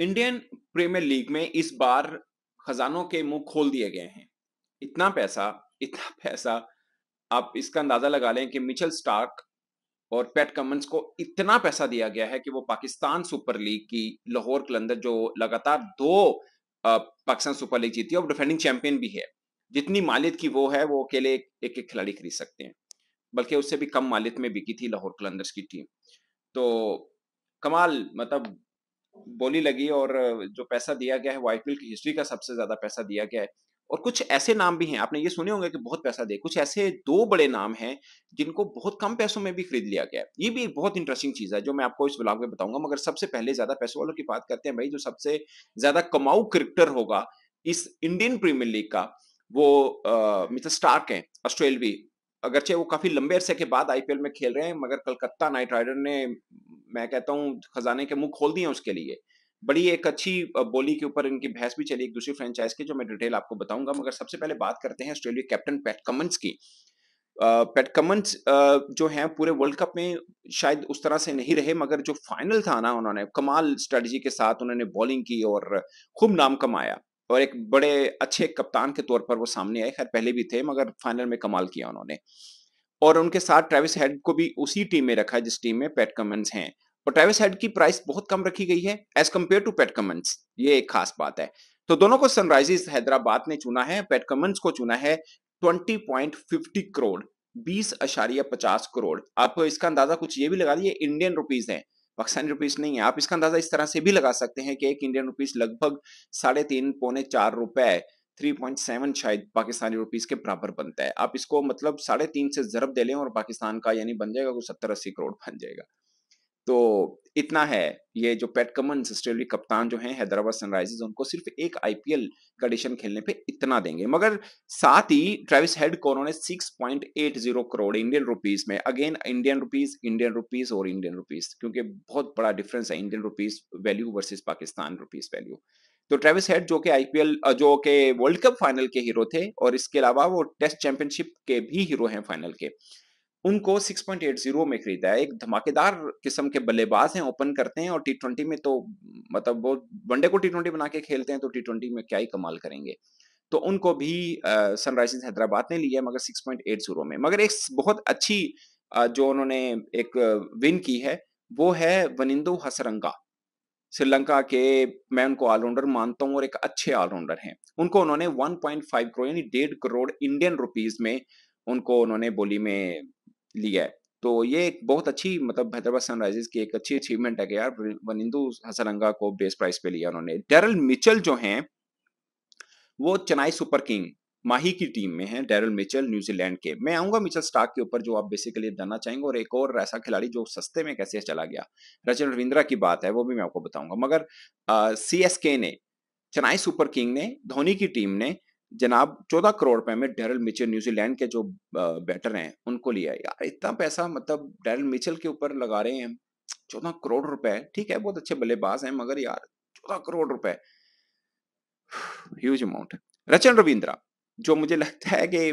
Indian premiere league में इस बार खजानों के मुंह खोल दिए गए हैं इतना पैसा इतना पैसा आप इसका अंदाजा लगा लें कि मिचेल स्टार्क और पैट कमंस को इतना पैसा दिया गया है कि वो पाकिस्तान सुपर लीग की लाहौर कलंदर जो लगातार दो पाकिस्तान सुपर लीग जीती है और डिफेंडिंग चैंपियन भी है जितनी मालियत की वो है वो अकेले एक एक खिलाड़ी खरीद सकते हैं बल्कि उससे भी कम मालियत में बिकी थी लाहौर कलंदर्स की टीम तो कमाल मतलब बोली लगी और जो पैसा दिया गया है वाइट मिल की हिस्ट्री का सबसे ज्यादा पैसा दिया गया है और कुछ ऐसे नाम भी हैं आपने ये सुने होंगे कि बहुत पैसा दे कुछ ऐसे दो बड़े नाम हैं जिनको बहुत कम पैसों में भी खरीद लिया गया ये भी एक बहुत इंटरेस्टिंग चीज है जो मैं आपको इस ब्लॉग में बताऊंगा मगर सबसे पहले ज्यादा पैसों वालों की बात करते हैं भाई जो सबसे ज्यादा कमाऊ क्रिकेटर होगा इस इंडियन प्रीमियर लीग का वो मिस्टर स्टार्क है ऑस्ट्रेलवी अगरचे वो काफी लंबे अरसे के बाद आईपीएल में खेल रहे हैं मगर कलकत्ता नाइट राइडर ने मैं कहता हूँ खजाने के मुंह खोल दिए उसके लिए बड़ी एक अच्छी बोली के ऊपर इनकी बहस भी चली एक दूसरी फ्रेंचाइज की जो मैं डिटेल आपको बताऊंगा मगर सबसे पहले बात करते हैं ऑस्ट्रेलिया कैप्टन पैट कमंस की पैट कमंस जो है पूरे वर्ल्ड कप में शायद उस तरह से नहीं रहे मगर जो फाइनल था ना उन्होंने कमाल स्ट्रेटजी के साथ उन्होंने बॉलिंग की और खूब नाम कमाया और एक बड़े अच्छे कप्तान के तौर पर वो सामने आए खैर पहले भी थे मगर फाइनल में कमाल किया उन्होंने और उनके साथ ट्रेविस हेड को भी उसी टीम में रखा जिस टीम में पैट कमंस हैं और ट्रेविस हेड की प्राइस बहुत कम रखी गई है as compare to Pat Cummins ये एक खास बात है तो दोनों को सनराइजर्स हैदराबाद ने चुना है पेट कमेंट्स को चुना है फिफ्टी करोड़ बीस अशारिया पचास करोड़ आप इसका अंदाजा कुछ ये भी लगा दिए इंडियन रुपीज है पाकिस्तानी रुपीज नहीं है आप इसका अंदाजा इस तरह से भी लगा सकते हैं कि एक इंडियन रुपीज लगभग साढ़े तीन पौने चार रुपए थ्री पॉइंट सेवन शायद पाकिस्तानी रुपीज के बराबर बनता है आप इसको मतलब साढ़े तीन से जरब दे लें और पाकिस्तान का यानी बन जाएगा कुछ सत्तर अस्सी करोड़ बन जाएगा तो इतना है ये जो पैट कमन ऑस्ट्रेलिया कप्तान जो हैं हैदराबाद सनराइजर्स उनको सिर्फ एक आईपीएल कंडीशन खेलने पे इतना देंगे मगर साथ ही ट्रेविस हेड को उन्होंने 6.80 करोड़ इंडियन रुपीस में again Indian rupees Indian rupees और इंडियन रुपीस क्योंकि बहुत बड़ा डिफरेंस है Indian rupees value versus Pakistan rupees value तो ट्रेविस हेड जो कि आईपीएल जो कि वर्ल्ड कप फाइनल के हीरो थे और इसके अलावा वो टेस्ट चैंपियनशिप के भी हीरो हैं फाइनल के उनको 6.80 में खरीदा है एक धमाकेदार किस्म के बल्लेबाज हैं ओपन करते हैं और टी ट्वेंटी में तो मतलब वो वनडे को टी ट्वेंटी बना के खेलते हैं तो टी ट्वेंटी में क्या ही कमाल करेंगे तो उनको भी सनराइजर्स हैदराबाद ने लिया मगर 6.80 में मगर एक बहुत अच्छी आ, जो उन्होंने एक विन की है वो है वनिंदो हसरंगा श्रीलंका के मैं उनको ऑलराउंडर मानता हूँ और एक अच्छे ऑलराउंडर हैं उनको उन्होंने 1.5 करोड़ यानी डेढ़ करोड़ इंडियन रुपीज में उनको उन्होंने बोली में लिया है तो ये एक बहुत अच्छी मतलब हैदराबाद सनराइजर्स की एक अच्छी अचीवमेंट है कि यार वनिंदु हसरंगा को बेस प्राइस पे लिया उन्होंने डेरल मिचल जो हैं वो चेन्नई सुपर किंग माही की टीम में है डेरल मिचल न्यूजीलैंड के मैं आऊंगा मिचल स्टार्क के ऊपर जो आप बेसिकली जानना चाहेंगे और एक और ऐसा खिलाड़ी जो सस्ते में कैसे चला गया रचन रविंद्रा की बात है वो भी मैं आपको बताऊंगा मगर सी एस के ने चेन्नई सुपर किंग ने धोनी की टीम ने जनाब चौदह करोड़ रुपए में डेरल मिचल न्यूजीलैंड के जो बैटर हैं उनको लिया है यार इतना पैसा मतलब डेरल मिचल के ऊपर लगा रहे हैं चौदह करोड़ रुपए ठीक है बहुत अच्छे बल्लेबाज हैं मगर यार चौदह करोड़ रुपए ह्यूज अमाउंट है रचन रविंद्रा जो मुझे लगता है कि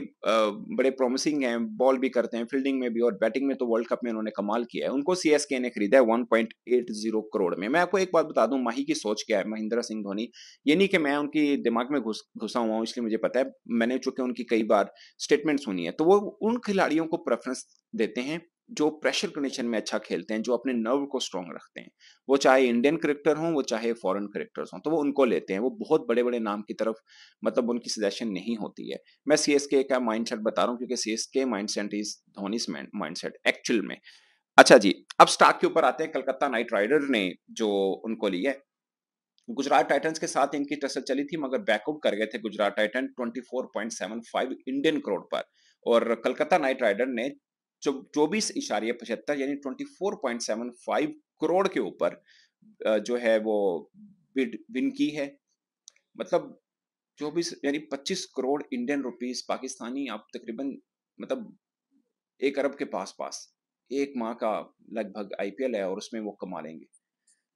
बड़े प्रॉमिसिंग हैं बॉल भी करते हैं फील्डिंग में भी और बैटिंग में तो वर्ल्ड कप में उन्होंने कमाल किया है उनको सी ने खरीदा है वन करोड़ में मैं आपको एक बात बता दूं माही की सोच क्या है महेंद्र सिंह धोनी ये नहीं कि मैं उनकी दिमाग में घुस घुसा हुआ हूँ इसलिए मुझे पता है मैंने चूंकि उनकी कई बार स्टेटमेंट सुनी है तो वो उन खिलाड़ियों को प्रेफरेंस देते हैं जो प्रेशर कंडीशन में अच्छा खेलते हैं जो अपने नर्व को स्ट्रॉन्ग रखते हैं वो चाहे इंडियन क्रिकेटर हों वो चाहे फॉरेन क्रिकेटर्स हों तो वो उनको लेते हैं वो बहुत बड़े बड़े नाम की तरफ मतलब उनकी सजेशन नहीं होती है मैं सी एस के का माइंड सेट बता रहा हूँ क्योंकि सी एस के mind set is Dhoni mind set actual में अच्छा जी अब स्टार्क के ऊपर आते हैं कलकत्ता नाइट राइडर ने जो उनको लिए गुजरात टाइटंस के साथ इनकी टसल चली थी मगर बैकआउट कर गए थे गुजरात टाइटन 24.75 इंडियन करोड़ पर और कलकत्ता नाइट राइडर ने चौबीस इशारे पचहत्तर यानी twenty four point seven five crore के ऊपर जो है वो बिड विन की है मतलब चौबीस यानी पच्चीस करोड़ इंडियन रुपीस पाकिस्तानी आप तकरीबन मतलब एक अरब के पास पास एक माह का लगभग आईपीएल है और उसमें वो कमा लेंगे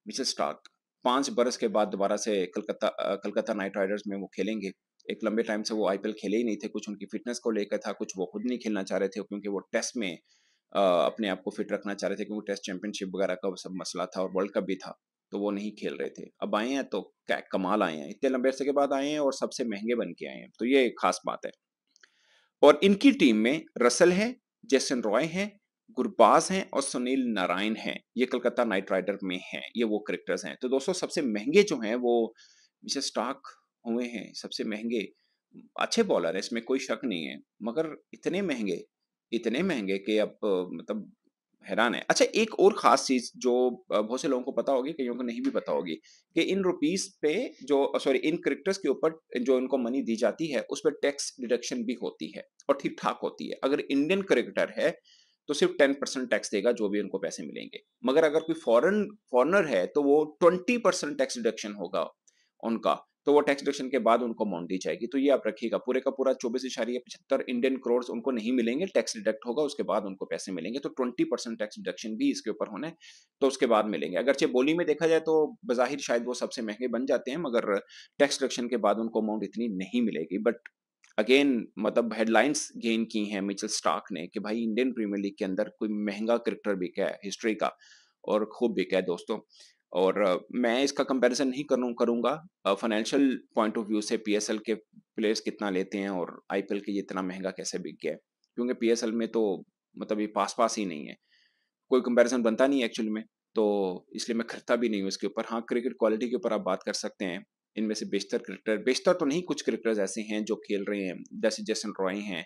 मिचल स्टार्क पांच बरस के बाद दोबारा से कलकत्ता कलकत्ता नाइट राइडर्स में वो खेलेंगे एक लंबे टाइम से वो आईपीएल खेले ही नहीं थे कुछ उनकी फिटनेस को लेकर था कुछ वो खुद नहीं खेलना चाह रहे थे क्योंकि वो टेस्ट में आ, अपने आप को फिट रखना चाह रहे थे क्योंकि टेस्ट चैंपियनशिप वगैरह का सब मसला था और वर्ल्ड कप भी था तो वो नहीं खेल रहे थे अब आए हैं तो क्या कमाल आए हैं इतने लंबे अरसे के बाद आए हैं और सबसे महंगे बन के आए हैं तो ये एक खास बात है और इनकी टीम में रसल है जैसन रॉय है गुरबाज हैं और सुनील नारायण हैं ये कलकत्ता नाइट राइडर में हैं ये वो करेक्टर्स हैं तो दोस्तों सबसे महंगे जो हैं वो मिसेस स्टार्क हुए हैं सबसे महंगे अच्छे बॉलर है इसमें कोई शक नहीं है मगर इतने महंगे इतने महंगे कि अब मतलब हैरान है अच्छा एक और खास चीज जो बहुत से लोगों को पता होगी कईयों को नहीं भी पता होगी कि इन रुपीस पे जो सॉरी इन क्रिक्टर्स के ऊपर जो इनको मनी दी जाती है उस पर टैक्स डिडक्शन भी होती है और ठीक ठाक होती है अगर इंडियन क्रिकेटर है तो सिर्फ टेन परसेंट टैक्स देगा जो भी उनको पैसे मिलेंगे मगर अगर कोई फॉरन फॉरनर है तो वो ट्वेंटी परसेंट टैक्स डिडक्शन होगा उनका तो वो टैक्स डिडक्शन के बाद उनको अमाउंट दी जाएगी तो ये आप रखिएगा पूरे का पूरा चौबीस इशारिया पचहत्तर इंडियन करोड़ उनको नहीं मिलेंगे टैक्स डिडक्ट होगा उसके बाद उनको पैसे मिलेंगे तो ट्वेंटी परसेंट टैक्स डिडक्शन भी इसके ऊपर होने तो उसके बाद मिलेंगे अगर चाहे बोली में देखा जाए तो बाहिर शायद वो सबसे महंगे बन जाते हैं मगर टैक्स डिडक्शन के बाद उनको अमाउंट इतनी नहीं मिलेगी बट अगेन मतलब हेडलाइंस गेन की हैं मिचल स्टार्क ने कि भाई इंडियन प्रीमियर लीग के अंदर कोई महंगा क्रिकेटर बिका है हिस्ट्री का और खूब बिका है दोस्तों और मैं इसका कंपैरिजन नहीं करूँ करूंगा फाइनेंशियल पॉइंट ऑफ व्यू से पीएसएल के प्लेयर्स कितना लेते हैं और आईपीएल के ये इतना महंगा कैसे बिक गया क्योंकि पीएसएल में तो मतलब ये पास पास ही नहीं है कोई कंपैरिजन बनता नहीं है एक्चुअल में तो इसलिए मैं खरीदता भी नहीं हूँ इसके ऊपर हाँ क्रिकेट क्वालिटी के ऊपर आप बात कर सकते हैं इनमें से बेशतर क्रिकेटर बेशतर तो नहीं कुछ क्रिकेटर्स ऐसे हैं जो खेल रहे हैं जैसे जैसन रॉय हैं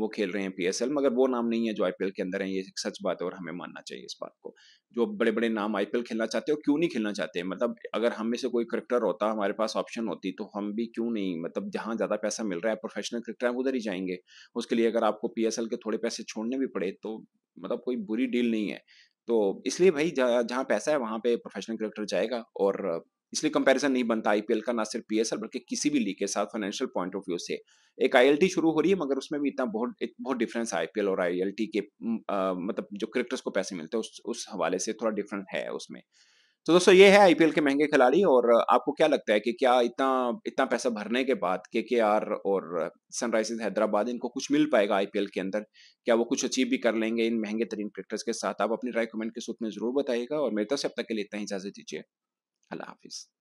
वो खेल रहे हैं पी मगर वो नाम नहीं है जो आई के अंदर है ये सच बात है और हमें मानना चाहिए इस बात को जो बड़े बड़े नाम आई खेलना चाहते हो क्यों नहीं खेलना चाहते मतलब अगर हम में से कोई क्रिकेटर होता हमारे पास ऑप्शन होती तो हम भी क्यों नहीं मतलब जहाँ ज़्यादा पैसा मिल रहा है प्रोफेशनल क्रिकेटर है उधर ही जाएंगे उसके लिए अगर आपको पी के थोड़े पैसे छोड़ने भी पड़े तो मतलब कोई बुरी डील नहीं है तो इसलिए भाई जहाँ पैसा है वहाँ पे प्रोफेशनल क्रिकेटर जाएगा और इसलिए कंपैरिजन नहीं बनता आईपीएल का ना सिर्फ पीएसएल बल्कि किसी भी लीग के साथ फाइनेंशियल पॉइंट ऑफ व्यू से एक आईएलटी शुरू हो रही है मगर उसमें भी इतना बहुत एक बहुत डिफरेंस आईपीएल और आईएलटी के आ, मतलब जो क्रिकेटर्स को पैसे मिलते हैं उस उस हवाले से थोड़ा डिफरेंट है उसमें तो दोस्तों ये है आईपीएल के महंगे खिलाड़ी और आपको क्या लगता है कि क्या इतना इतना पैसा भरने के बाद के के आर और सनराइजर्स हैदराबाद इनको कुछ मिल पाएगा आईपीएल के अंदर क्या वो कुछ अचीव भी कर लेंगे इन महंगे तरीन क्रिकेटर्स के साथ आप अपनी राय कमेंट के सूत्र में जरूर बताइएगा और मेरे तरफ से अब तक के लिए इतना ही इजाजत दीजिए الأعفيس